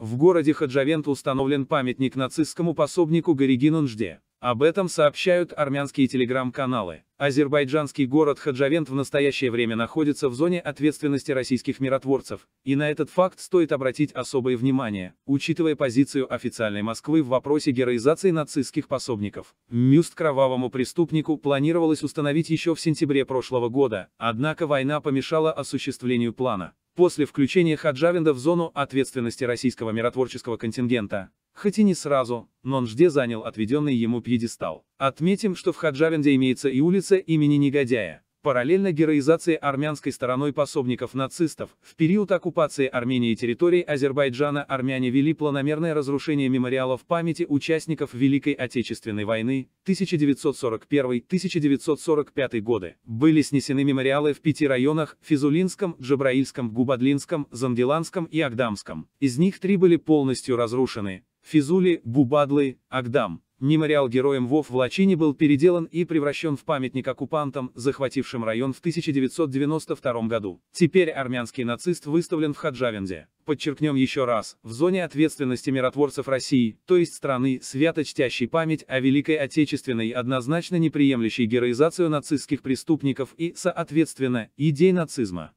В городе Хаджавент установлен памятник нацистскому пособнику Горегину Об этом сообщают армянские телеграм-каналы. Азербайджанский город Хаджавент в настоящее время находится в зоне ответственности российских миротворцев, и на этот факт стоит обратить особое внимание, учитывая позицию официальной Москвы в вопросе героизации нацистских пособников. Мюст кровавому преступнику планировалось установить еще в сентябре прошлого года, однако война помешала осуществлению плана. После включения Хаджавинда в зону ответственности российского миротворческого контингента, хоть и не сразу, но он Нжде занял отведенный ему пьедестал. Отметим, что в Хаджавинде имеется и улица имени Негодяя, параллельно героизации армянской стороной пособников нацистов. В период оккупации Армении территории Азербайджана армяне вели планомерное разрушение мемориалов памяти участников Великой Отечественной войны 1941-1945 годы. Были снесены мемориалы в пяти районах – Физулинском, Джабраильском, Губадлинском, Замделанском и Агдамском. Из них три были полностью разрушены – Физули, Бубадлы, Агдам. Мемориал героям ВОВ в Лачине был переделан и превращен в памятник оккупантам, захватившим район в 1992 году. Теперь армянский нацист выставлен в Хаджавенде. Подчеркнем еще раз, в зоне ответственности миротворцев России, то есть страны, свято чтящей память о Великой Отечественной, однозначно не героизацию нацистских преступников и, соответственно, идей нацизма.